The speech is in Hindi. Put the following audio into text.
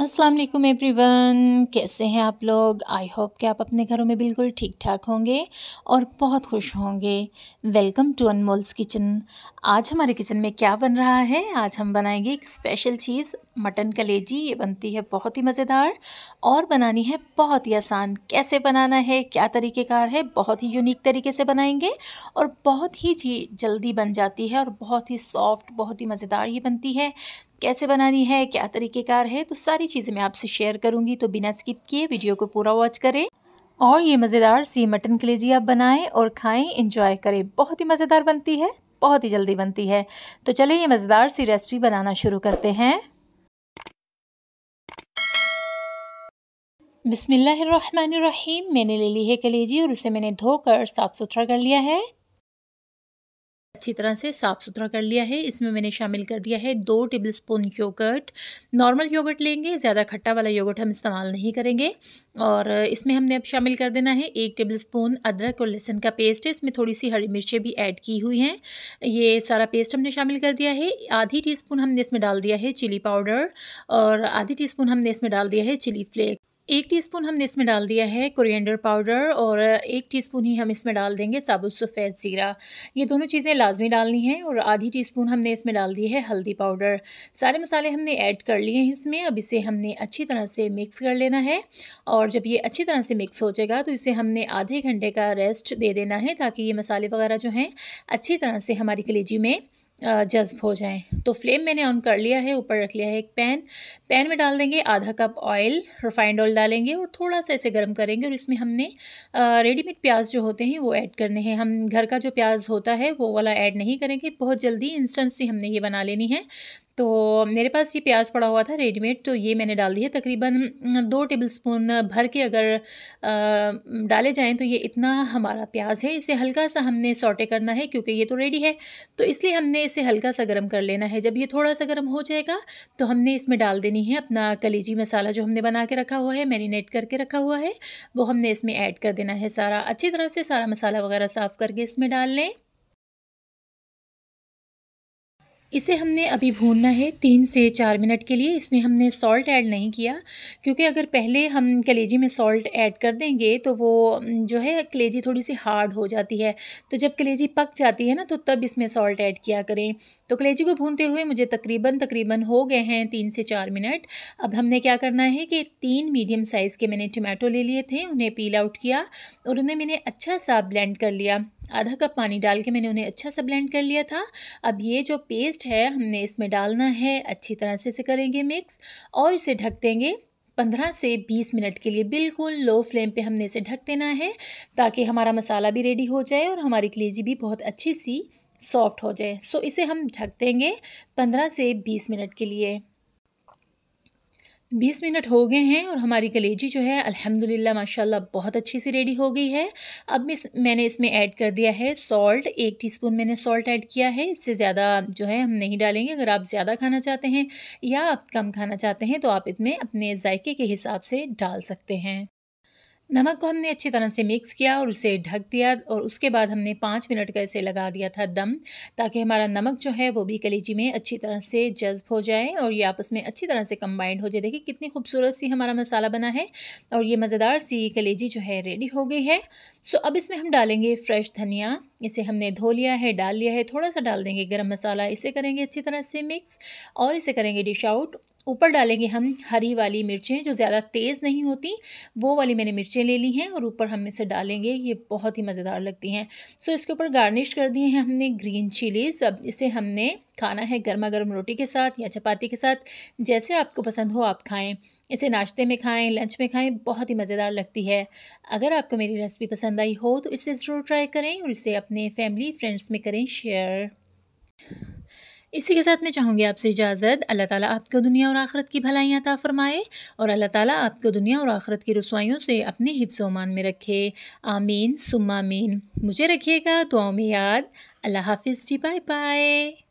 अस्सलाम वालेकुम एवरीवन कैसे हैं आप लोग आई होप कि आप अपने घरों में बिल्कुल ठीक ठाक होंगे और बहुत खुश होंगे वेलकम टू अनमोल्स किचन आज हमारे किचन में क्या बन रहा है आज हम बनाएंगे एक स्पेशल चीज़ मटन कलेजी ये बनती है बहुत ही मज़ेदार और बनानी है बहुत ही आसान कैसे बनाना है क्या तरीक़ेकार है बहुत ही यूनिक तरीके से बनाएंगे और बहुत ही जल्दी बन जाती है और बहुत ही सॉफ्ट बहुत ही मज़ेदार ये बनती है कैसे बनानी है क्या तरीक़ेकार है तो सारी चीज़ें मैं आपसे शेयर करूँगी तो बिना स्किप किए वीडियो को पूरा वॉच करें और ये मज़ेदार सी मटन कलेजी आप बनाएं और खाएं इंजॉय करें बहुत ही मज़ेदार बनती है बहुत ही जल्दी बनती है तो चलिए ये मज़ेदार सी रेसिपी बनाना शुरू करते हैं बिसमिल्लर मैंने ले ली है कलेजी और उसे मैंने धोकर साफ़ सुथरा कर लिया है अच्छी तरह से साफ़ सुथरा कर लिया है इसमें मैंने शामिल कर दिया है दो tablespoon yogurt normal yogurt लेंगे ज़्यादा खट्टा वाला योगर्ट हम इस्तेमाल नहीं करेंगे और इसमें हमने अब शामिल कर देना है एक टेबल स्पून अदरक और लहसुन का पेस्ट है इसमें थोड़ी सी हरी मिर्चें भी ऐड की हुई हैं ये सारा पेस्ट हमने शामिल कर दिया है आधी टी स्पून हमने इसमें डाल दिया है चिली पाउडर और आधी टी स्पून हमने इसमें डाल दिया है चिली फ्लेक एक टीस्पून हमने इसमें डाल दिया है कोरिएंडर पाउडर और एक टीस्पून ही हम इसमें डाल देंगे साबुत सफ़ेद ज़ीरा ये दोनों चीज़ें लाजमी डालनी हैं और आधी टीस्पून हमने इसमें डाल दी है हल्दी पाउडर सारे मसाले हमने ऐड कर लिए हैं इसमें अब इसे हमने अच्छी तरह से मिक्स कर लेना है और जब ये अच्छी तरह से मिक्स हो जाएगा तो इसे हमने आधे घंटे का रेस्ट दे देना है ताकि ये मसाले वगैरह जो हैं अच्छी तरह से हमारी कलेजी में जज्ब हो जाएं तो फ्लेम मैंने ऑन कर लिया है ऊपर रख लिया है एक पैन पैन में डाल देंगे आधा कप ऑयल रिफाइंड ऑयल डालेंगे और थोड़ा सा इसे गर्म करेंगे और इसमें हमने रेडीमेड प्याज जो होते हैं वो ऐड करने हैं हम घर का जो प्याज होता है वो वाला ऐड नहीं करेंगे बहुत जल्दी इंस्टेंट सी हमने ये बना लेनी है तो मेरे पास ये प्याज पड़ा हुआ था रेडीमेड तो ये मैंने डाल दी है तकरीबन दो टेबलस्पून भर के अगर आ, डाले जाएँ तो ये इतना हमारा प्याज है इसे हल्का सा हमने सॉटे करना है क्योंकि ये तो रेडी है तो इसलिए हमने इसे हल्का सा गर्म कर लेना है जब ये थोड़ा सा गर्म हो जाएगा तो हमने इसमें डाल देनी है अपना कलेजी मसाला जो हमने बना के रखा हुआ है मैरिनेट करके रखा हुआ है वो हमने इसमें ऐड कर देना है सारा अच्छी तरह से सारा मसाला वगैरह साफ़ करके इसमें डाल लें इसे हमने अभी भूनना है तीन से चार मिनट के लिए इसमें हमने सॉल्ट ऐड नहीं किया क्योंकि अगर पहले हम कलेजी में सॉल्ट ऐड कर देंगे तो वो जो है कलेजी थोड़ी सी हार्ड हो जाती है तो जब कलेजी पक जाती है ना तो तब इसमें सॉल्ट ऐड किया करें तो कलेजी को भूनते हुए मुझे तकरीबन तकरीबन हो गए हैं तीन से चार मिनट अब हमने क्या करना है कि तीन मीडियम साइज़ के मैंने टमाटो ले लिए थे उन्हें पील आउट किया और उन्हें मैंने अच्छा सा ब्लेंड कर लिया आधा कप पानी डाल के मैंने उन्हें अच्छा सा ब्लेंड कर लिया था अब ये जो पेस्ट है हमने इसमें डालना है अच्छी तरह से इसे करेंगे मिक्स और इसे ढक देंगे पंद्रह से बीस मिनट के लिए बिल्कुल लो फ्लेम पे हमने इसे ढक देना है ताकि हमारा मसाला भी रेडी हो जाए और हमारी कलेजी भी बहुत अच्छी सी सॉफ्ट हो जाए सो इसे हम ढक देंगे पंद्रह से बीस मिनट के लिए बीस मिनट हो गए हैं और हमारी कलेजी जो है अल्हम्दुलिल्लाह माशाल्लाह बहुत अच्छी सी रेडी हो गई है अब इस मैंने इसमें ऐड कर दिया है सॉल्ट एक टीस्पून मैंने सॉल्ट ऐड किया है इससे ज़्यादा जो है हम नहीं डालेंगे अगर आप ज़्यादा खाना चाहते हैं या आप कम खाना चाहते हैं तो आप इसमें अपने जायके के हिसाब से डाल सकते हैं नमक को हमने अच्छी तरह से मिक्स किया और उसे ढक दिया और उसके बाद हमने पाँच मिनट का इसे लगा दिया था दम ताकि हमारा नमक जो है वो भी कलीची में अच्छी तरह से जज्ब हो जाए और ये आपस में अच्छी तरह से कम्बाइंड हो जाए देखिए कितनी खूबसूरत सी हमारा मसाला बना है और ये मज़ेदार सी कलेजी जो है रेडी हो गई है सो अब इसमें हम डालेंगे फ्रेश धनिया इसे हमने धो लिया है डाल लिया है थोड़ा सा डाल देंगे गर्म मसाला इसे करेंगे अच्छी तरह से मिक्स और इसे करेंगे डिश आउट ऊपर डालेंगे हम हरी वाली मिर्चें जो ज़्यादा तेज़ नहीं होती वो वाली मैंने मिर्चें ले ली हैं और ऊपर हम इसे डालेंगे ये बहुत ही मज़ेदार लगती हैं सो इसके ऊपर गार्निश कर दिए हैं हमने ग्रीन चिलीज़ अब इसे हमने खाना है गर्मा गर्म रोटी के साथ या चपाती के साथ जैसे आपको पसंद हो आप खाएँ इसे नाश्ते में खाएँ लंच में खाएँ बहुत ही मज़ेदार लगती है अगर आपको मेरी रेसिपी पसंद आई हो तो इसे ज़रूर ट्राई करें और इसे अपने फैमिली फ्रेंड्स में करें शेयर इसी के साथ मैं चाहूँगी आपसे इजाज़त अल्लाह ताला आपको दुनिया और आखरत की भलाई अता फ़रमाए और अल्लाह ताला आपको दुनिया और आखरत की रसवाइयों से अपने हिफ्स में रखे आमीन सुमामीन मुझे रखिएगा दुआओं में याद अल्लाह हाफिज़ जी बाय बाय